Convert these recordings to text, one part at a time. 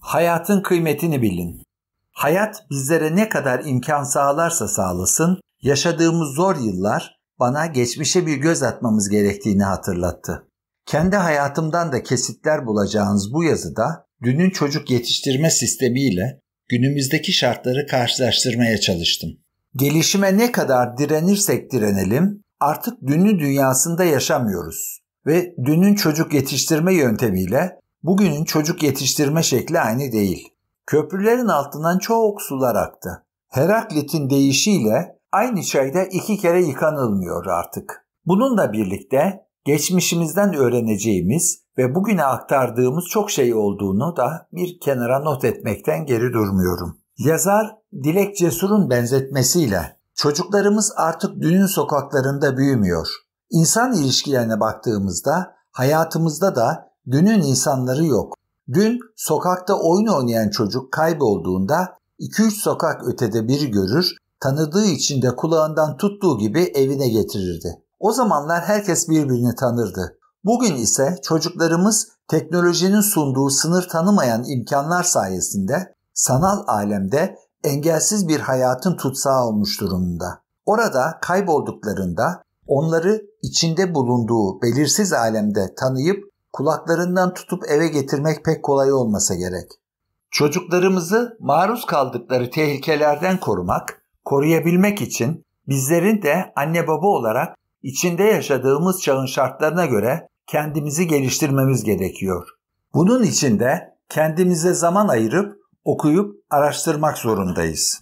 Hayatın kıymetini bilin. Hayat bizlere ne kadar imkan sağlarsa sağlasın, yaşadığımız zor yıllar bana geçmişe bir göz atmamız gerektiğini hatırlattı. Kendi hayatımdan da kesitler bulacağınız bu yazıda dünün çocuk yetiştirme sistemiyle günümüzdeki şartları karşılaştırmaya çalıştım. Gelişime ne kadar direnirsek direnelim, artık dünün dünyasında yaşamıyoruz ve dünün çocuk yetiştirme yöntemiyle Bugünün çocuk yetiştirme şekli aynı değil. Köprülerin altından çok sular aktı. Heraklit'in deyişiyle aynı çayda iki kere yıkanılmıyor artık. Bununla birlikte geçmişimizden öğreneceğimiz ve bugüne aktardığımız çok şey olduğunu da bir kenara not etmekten geri durmuyorum. Yazar Dilek Cesur'un benzetmesiyle çocuklarımız artık dünün sokaklarında büyümüyor. İnsan ilişkilerine baktığımızda hayatımızda da günün insanları yok. Dün sokakta oyun oynayan çocuk kaybolduğunda 2-3 sokak ötede biri görür, tanıdığı için de kulağından tuttuğu gibi evine getirirdi. O zamanlar herkes birbirini tanırdı. Bugün ise çocuklarımız teknolojinin sunduğu sınır tanımayan imkanlar sayesinde sanal alemde engelsiz bir hayatın tutsağı olmuş durumunda. Orada kaybolduklarında onları içinde bulunduğu belirsiz alemde tanıyıp kulaklarından tutup eve getirmek pek kolay olmasa gerek. Çocuklarımızı maruz kaldıkları tehlikelerden korumak, koruyabilmek için bizlerin de anne baba olarak içinde yaşadığımız çağın şartlarına göre kendimizi geliştirmemiz gerekiyor. Bunun için de kendimize zaman ayırıp okuyup araştırmak zorundayız.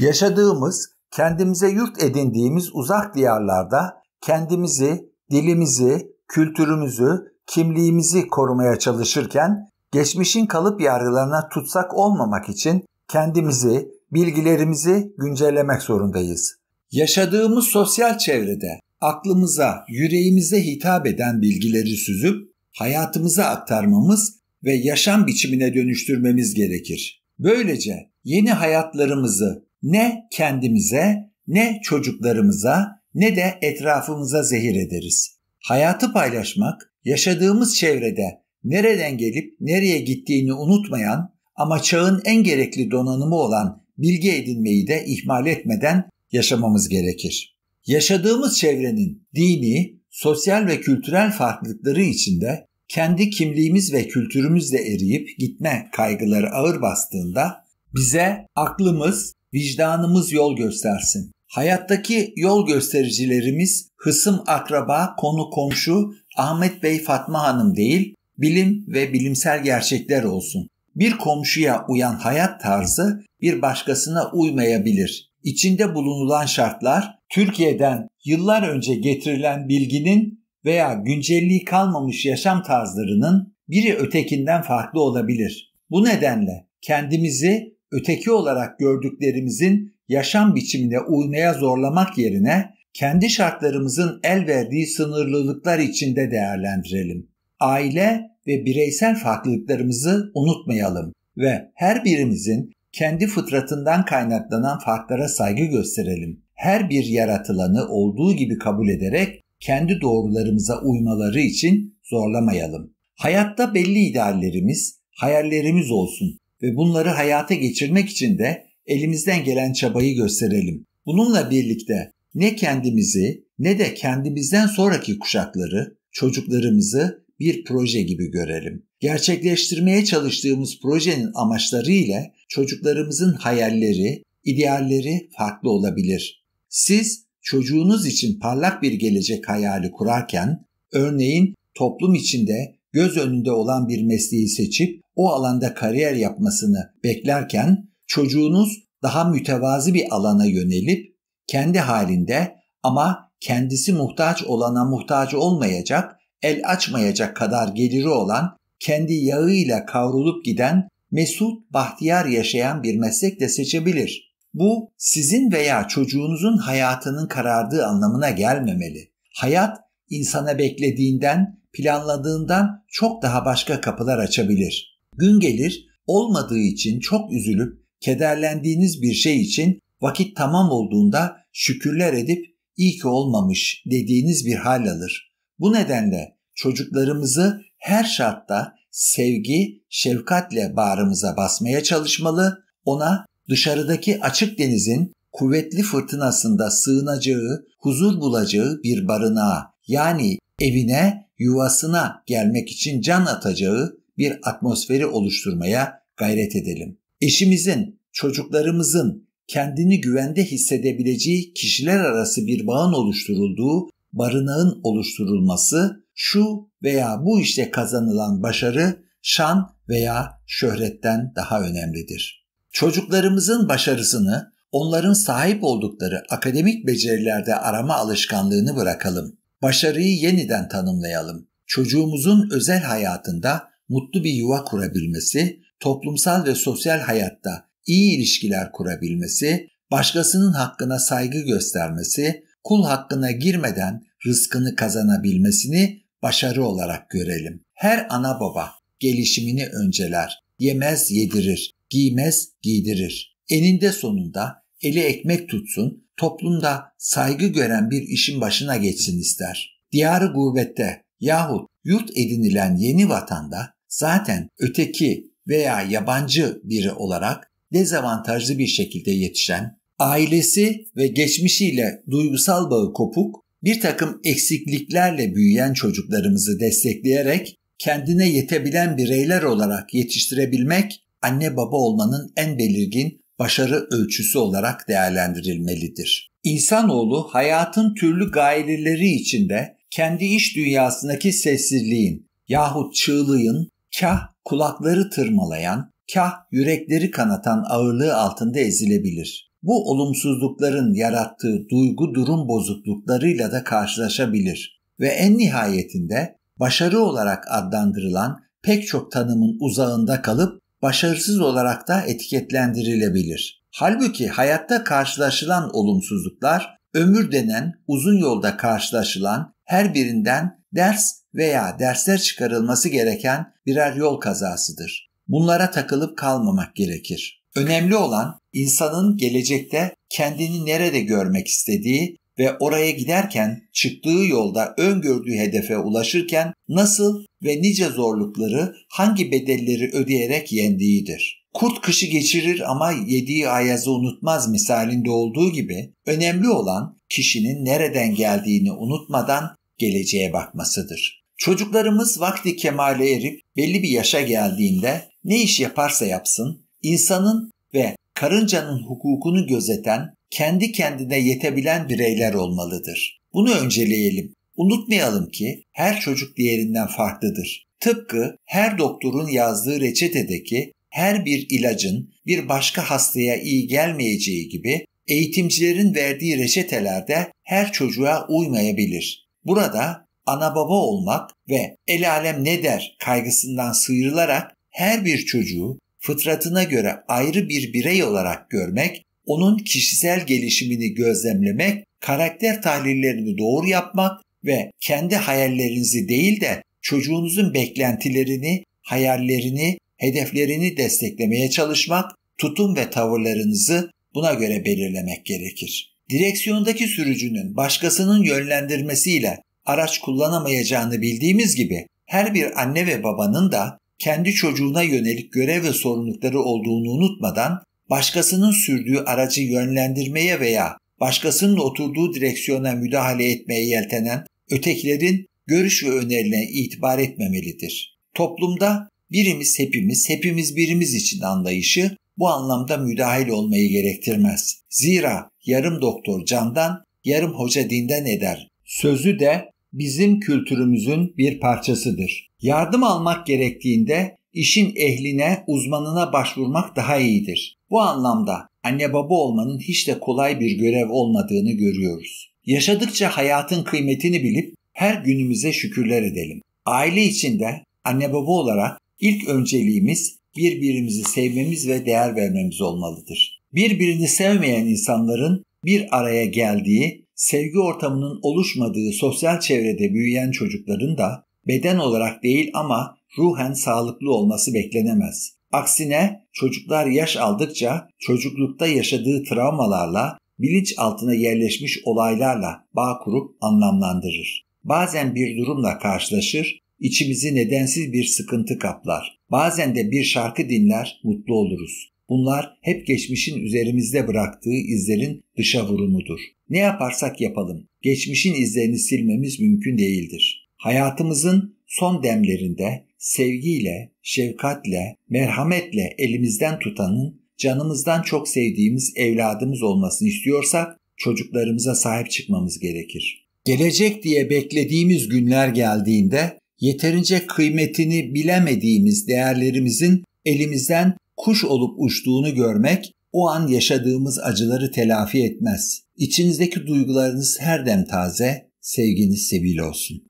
Yaşadığımız, kendimize yurt edindiğimiz uzak diyarlarda kendimizi, dilimizi, kültürümüzü kimliğimizi korumaya çalışırken geçmişin kalıp yargılarına tutsak olmamak için kendimizi, bilgilerimizi güncellemek zorundayız. Yaşadığımız sosyal çevrede aklımıza, yüreğimize hitap eden bilgileri süzüp hayatımıza aktarmamız ve yaşam biçimine dönüştürmemiz gerekir. Böylece yeni hayatlarımızı ne kendimize, ne çocuklarımıza, ne de etrafımıza zehir ederiz. Hayatı paylaşmak, Yaşadığımız çevrede nereden gelip nereye gittiğini unutmayan ama çağın en gerekli donanımı olan bilgi edinmeyi de ihmal etmeden yaşamamız gerekir. Yaşadığımız çevrenin dini, sosyal ve kültürel farklılıkları içinde kendi kimliğimiz ve kültürümüzle eriyip gitme kaygıları ağır bastığında bize aklımız, vicdanımız yol göstersin. Hayattaki yol göstericilerimiz hısım akraba, konu komşu, Ahmet Bey Fatma Hanım değil, bilim ve bilimsel gerçekler olsun. Bir komşuya uyan hayat tarzı bir başkasına uymayabilir. İçinde bulunulan şartlar Türkiye'den yıllar önce getirilen bilginin veya güncelliği kalmamış yaşam tarzlarının biri ötekinden farklı olabilir. Bu nedenle kendimizi öteki olarak gördüklerimizin yaşam biçimine uymaya zorlamak yerine kendi şartlarımızın el verdiği sınırlılıklar içinde değerlendirelim. Aile ve bireysel farklılıklarımızı unutmayalım ve her birimizin kendi fıtratından kaynaklanan farklara saygı gösterelim. Her bir yaratılanı olduğu gibi kabul ederek kendi doğrularımıza uymaları için zorlamayalım. Hayatta belli ideallerimiz, hayallerimiz olsun ve bunları hayata geçirmek için de elimizden gelen çabayı gösterelim. Bununla birlikte ne kendimizi ne de kendimizden sonraki kuşakları, çocuklarımızı bir proje gibi görelim. Gerçekleştirmeye çalıştığımız projenin amaçları ile çocuklarımızın hayalleri, idealleri farklı olabilir. Siz çocuğunuz için parlak bir gelecek hayali kurarken, örneğin toplum içinde göz önünde olan bir mesleği seçip o alanda kariyer yapmasını beklerken çocuğunuz daha mütevazi bir alana yönelip kendi halinde ama kendisi muhtaç olana muhtaç olmayacak, el açmayacak kadar geliri olan, kendi yağıyla kavrulup giden, mesut, bahtiyar yaşayan bir meslek de seçebilir. Bu sizin veya çocuğunuzun hayatının karardığı anlamına gelmemeli. Hayat insana beklediğinden, planladığından çok daha başka kapılar açabilir. Gün gelir olmadığı için çok üzülüp kederlendiğiniz bir şey için vakit tamam olduğunda şükürler edip iyi ki olmamış dediğiniz bir hal alır. Bu nedenle çocuklarımızı her şartta sevgi, şefkatle bağrımıza basmaya çalışmalı, ona dışarıdaki açık denizin kuvvetli fırtınasında sığınacağı, huzur bulacağı bir barınağa yani evine, yuvasına gelmek için can atacağı bir atmosferi oluşturmaya gayret edelim eşimizin, çocuklarımızın kendini güvende hissedebileceği kişiler arası bir bağın oluşturulduğu, barınağın oluşturulması, şu veya bu işte kazanılan başarı, şan veya şöhretten daha önemlidir. Çocuklarımızın başarısını onların sahip oldukları akademik becerilerde arama alışkanlığını bırakalım. Başarıyı yeniden tanımlayalım. Çocuğumuzun özel hayatında mutlu bir yuva kurabilmesi, toplumsal ve sosyal hayatta iyi ilişkiler kurabilmesi, başkasının hakkına saygı göstermesi, kul hakkına girmeden rızkını kazanabilmesini başarı olarak görelim. Her ana baba gelişimini önceler, yemez yedirir, giymez giydirir. Eninde sonunda eli ekmek tutsun, toplumda saygı gören bir işin başına geçsin ister. Diyarı gurbette yahut yurt edinilen yeni vatanda zaten öteki veya yabancı biri olarak dezavantajlı bir şekilde yetişen, ailesi ve geçmişiyle duygusal bağı kopuk, bir takım eksikliklerle büyüyen çocuklarımızı destekleyerek kendine yetebilen bireyler olarak yetiştirebilmek anne baba olmanın en belirgin başarı ölçüsü olarak değerlendirilmelidir. İnsanoğlu hayatın türlü gayeleri içinde kendi iş dünyasındaki sessizliğin yahut çığlığın kah kulakları tırmalayan, kah yürekleri kanatan ağırlığı altında ezilebilir. Bu olumsuzlukların yarattığı duygu durum bozukluklarıyla da karşılaşabilir ve en nihayetinde başarı olarak adlandırılan pek çok tanımın uzağında kalıp başarısız olarak da etiketlendirilebilir. Halbuki hayatta karşılaşılan olumsuzluklar ömür denen uzun yolda karşılaşılan her birinden ders veya dersler çıkarılması gereken birer yol kazasıdır. Bunlara takılıp kalmamak gerekir. Önemli olan insanın gelecekte kendini nerede görmek istediği ve oraya giderken çıktığı yolda öngördüğü hedefe ulaşırken nasıl ve nice zorlukları hangi bedelleri ödeyerek yendiğidir. Kurt kışı geçirir ama yediği ayazı unutmaz misalinde olduğu gibi önemli olan kişinin nereden geldiğini unutmadan geleceğe bakmasıdır. Çocuklarımız vakti kemale erip belli bir yaşa geldiğinde ne iş yaparsa yapsın, insanın ve karıncanın hukukunu gözeten, kendi kendine yetebilen bireyler olmalıdır. Bunu önceleyelim. Unutmayalım ki her çocuk diğerinden farklıdır. Tıpkı her doktorun yazdığı reçetedeki her bir ilacın bir başka hastaya iyi gelmeyeceği gibi eğitimcilerin verdiği reçetelerde her çocuğa uymayabilir. Burada ana baba olmak ve el alem ne der kaygısından sıyrılarak her bir çocuğu fıtratına göre ayrı bir birey olarak görmek, onun kişisel gelişimini gözlemlemek, karakter tahlillerini doğru yapmak ve kendi hayallerinizi değil de çocuğunuzun beklentilerini, hayallerini, hedeflerini desteklemeye çalışmak, tutum ve tavırlarınızı buna göre belirlemek gerekir direksiyondaki sürücünün başkasının yönlendirmesiyle araç kullanamayacağını bildiğimiz gibi her bir anne ve babanın da kendi çocuğuna yönelik görev ve sorumlulukları olduğunu unutmadan başkasının sürdüğü aracı yönlendirmeye veya başkasının oturduğu direksiyona müdahale etmeye yeltenen ötekilerin görüş ve önerilerine itibar etmemelidir. Toplumda birimiz hepimiz, hepimiz birimiz için anlayışı bu anlamda müdahil olmayı gerektirmez. Zira yarım doktor candan, yarım hoca dinden eder. Sözü de bizim kültürümüzün bir parçasıdır. Yardım almak gerektiğinde işin ehline, uzmanına başvurmak daha iyidir. Bu anlamda anne baba olmanın hiç de kolay bir görev olmadığını görüyoruz. Yaşadıkça hayatın kıymetini bilip her günümüze şükürler edelim. Aile içinde anne baba olarak ilk önceliğimiz birbirimizi sevmemiz ve değer vermemiz olmalıdır. Birbirini sevmeyen insanların bir araya geldiği, sevgi ortamının oluşmadığı sosyal çevrede büyüyen çocukların da beden olarak değil ama ruhen sağlıklı olması beklenemez. Aksine çocuklar yaş aldıkça çocuklukta yaşadığı travmalarla, bilinç altına yerleşmiş olaylarla bağ kurup anlamlandırır. Bazen bir durumla karşılaşır İçimizi nedensiz bir sıkıntı kaplar. Bazen de bir şarkı dinler, mutlu oluruz. Bunlar hep geçmişin üzerimizde bıraktığı izlerin dışa vurumudur. Ne yaparsak yapalım, geçmişin izlerini silmemiz mümkün değildir. Hayatımızın son demlerinde sevgiyle, şefkatle, merhametle elimizden tutanın canımızdan çok sevdiğimiz evladımız olmasını istiyorsak çocuklarımıza sahip çıkmamız gerekir. Gelecek diye beklediğimiz günler geldiğinde yeterince kıymetini bilemediğimiz değerlerimizin elimizden kuş olup uçtuğunu görmek o an yaşadığımız acıları telafi etmez. İçinizdeki duygularınız her dem taze, sevginiz sevil olsun.